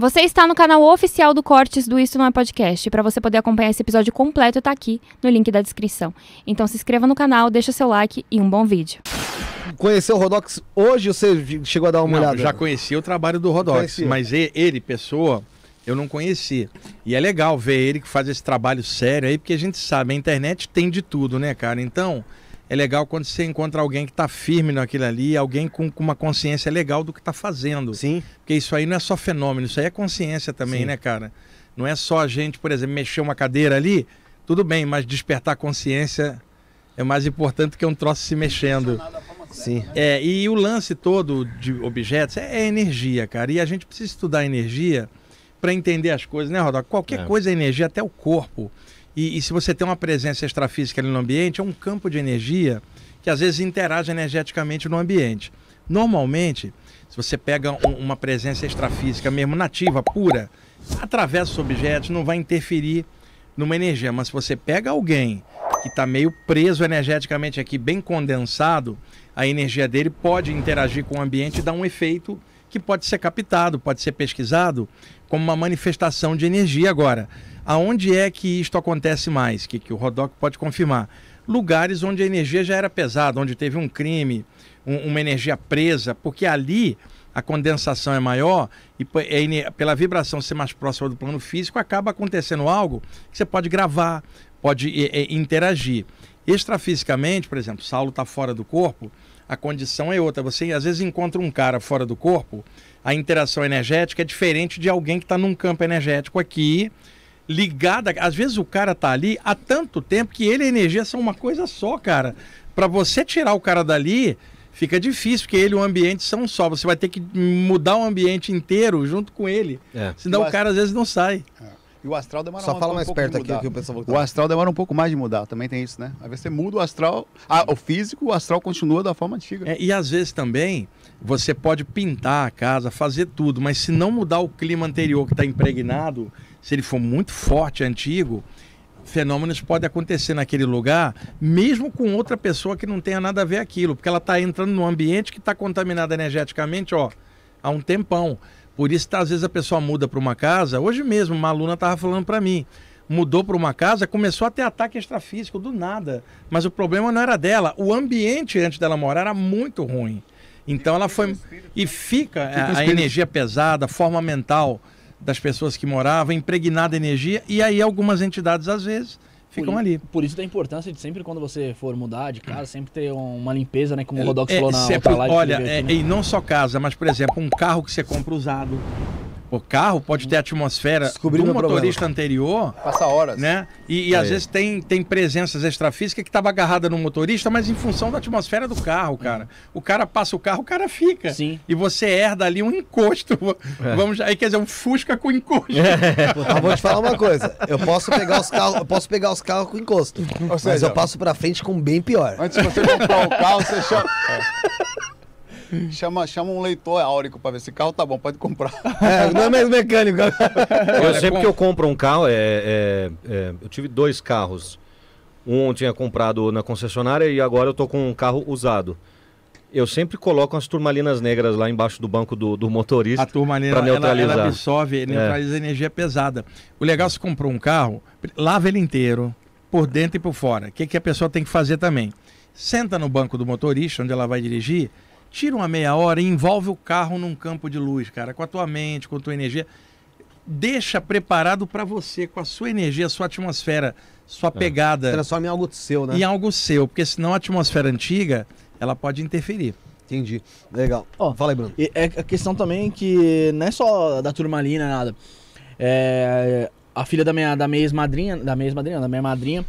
Você está no canal oficial do Cortes do Isso Não É Podcast. Para você poder acompanhar esse episódio completo, está aqui no link da descrição. Então se inscreva no canal, deixa seu like e um bom vídeo. Conheceu o Rodox hoje ou você chegou a dar uma não, olhada? Já conheci o trabalho do Rodox, mas ele, pessoa, eu não conheci. E é legal ver ele que faz esse trabalho sério aí, porque a gente sabe, a internet tem de tudo, né, cara? Então, é legal quando você encontra alguém que está firme naquilo ali, alguém com, com, uma consciência legal do que está fazendo. Sim. Porque isso aí não é só fenômeno, isso aí é consciência também, Sim. né, cara? Não é só a gente, por exemplo, mexer uma cadeira ali, tudo bem, mas despertar consciência é mais importante que um troço se mexendo. Sim. É, e o lance todo de objetos é, é energia, cara. E a gente precisa estudar energia para entender as coisas, né, Roda? Qualquer é. coisa é energia, até o corpo. E, e se você tem uma presença extrafísica ali no ambiente, é um campo de energia que às vezes interage energeticamente no ambiente. Normalmente, se você pega um, uma presença extrafísica mesmo nativa, pura, através dos objetos, não vai interferir numa energia. Mas se você pega alguém que está meio preso energeticamente aqui, bem condensado, a energia dele pode interagir com o ambiente e dar um efeito que pode ser captado, pode ser pesquisado como uma manifestação de energia agora. Aonde é que isto acontece mais? Que, que o Rodoc pode confirmar. Lugares onde a energia já era pesada, onde teve um crime, um, uma energia presa, porque ali a condensação é maior e é, pela vibração ser mais próxima do plano físico acaba acontecendo algo que você pode gravar, pode é, é interagir. Extrafisicamente, por exemplo, Saulo está fora do corpo, a condição é outra. Você às vezes encontra um cara fora do corpo, a interação energética é diferente de alguém que está num campo energético aqui, ligada. Às vezes o cara tá ali há tanto tempo que ele e a energia são uma coisa só, cara. Para você tirar o cara dali, fica difícil, porque ele e o ambiente são só. Você vai ter que mudar o ambiente inteiro junto com ele. É. Senão Eu o cara acho... às vezes não sai. É. E o astral demora Só um fala um mais perto aqui que o pessoal O astral demora um pouco mais de mudar, também tem isso, né? Às vezes você muda o astral, ah, o físico, o astral continua da forma antiga. É, e às vezes também você pode pintar a casa, fazer tudo, mas se não mudar o clima anterior que está impregnado, se ele for muito forte, antigo, fenômenos podem acontecer naquele lugar, mesmo com outra pessoa que não tenha nada a ver aquilo, porque ela está entrando num ambiente que está contaminado energeticamente, ó, há um tempão. Por isso, tá, às vezes, a pessoa muda para uma casa. Hoje mesmo, uma aluna estava falando para mim. Mudou para uma casa, começou a ter ataque extrafísico, do nada. Mas o problema não era dela. O ambiente antes dela morar era muito ruim. Então ela foi. E fica é, a, a energia pesada, a forma mental das pessoas que moravam, impregnada de energia. E aí algumas entidades, às vezes, ficam por, ali. Por isso da importância de sempre quando você for mudar de casa, hum. sempre ter uma limpeza, né? Como é, o Rodox é, falou na sempre, é live. Olha, é, e não só casa, mas por exemplo, um carro que você compra usado o carro pode ter a atmosfera do motorista problema. anterior. Passa horas. Né? E, e às é. vezes tem, tem presenças extrafísicas que estava agarrada no motorista, mas em função da atmosfera do carro, cara. O cara passa o carro, o cara fica. Sim. E você herda ali um encosto. É. Vamos, aí quer dizer, um fusca com encosto. É. Eu vou te falar uma coisa. Eu posso pegar os carros, eu posso pegar os carros com encosto. Seja, mas eu passo pra frente com bem pior. Antes de você comprar um carro, você chama. É chama, chama um leitor áurico para ver se carro tá bom, pode comprar. É, não é mesmo mecânico. eu sempre que eu compro um carro, é, é, é, eu tive dois carros. Um eu tinha comprado na concessionária e agora eu tô com um carro usado. Eu sempre coloco as turmalinas negras lá embaixo do banco do, do motorista. A turmalina pra neutralizar. Ela, ela absorve, é. neutraliza energia pesada. O legal é se comprou um carro, lava ele inteiro, por dentro e por fora. O que, que a pessoa tem que fazer também? Senta no banco do motorista, onde ela vai dirigir, Tira uma meia hora e envolve o carro num campo de luz, cara, com a tua mente, com a tua energia. Deixa preparado para você, com a sua energia, a sua atmosfera, sua é. pegada. Transforma em algo seu, né? Em algo seu, porque senão a atmosfera antiga, ela pode interferir. Entendi. Legal. Ó, oh, Fala aí, Bruno. É a questão também que não é só da turmalina, é nada. É, a filha da minha, da ex-madrinha, da minha ex-madrinha, da minha madrinha,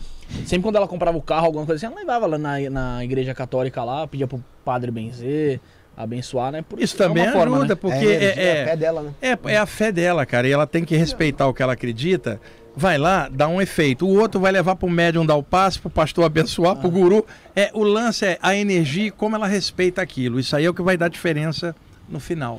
sempre quando ela comprava o carro, alguma coisa assim, ela levava lá na, na igreja católica lá, pedia pro padre benzer, abençoar, né? Por isso é também é forma, ajuda, né? porque é, é, é, a fé dela, né? É, é a fé dela, cara, e ela tem que respeitar o que ela acredita. Vai lá, dá um efeito. O outro vai levar pro médium dar o passe, pro pastor abençoar, ah. pro guru. É, o lance é a energia e como ela respeita aquilo. Isso aí é o que vai dar diferença no final.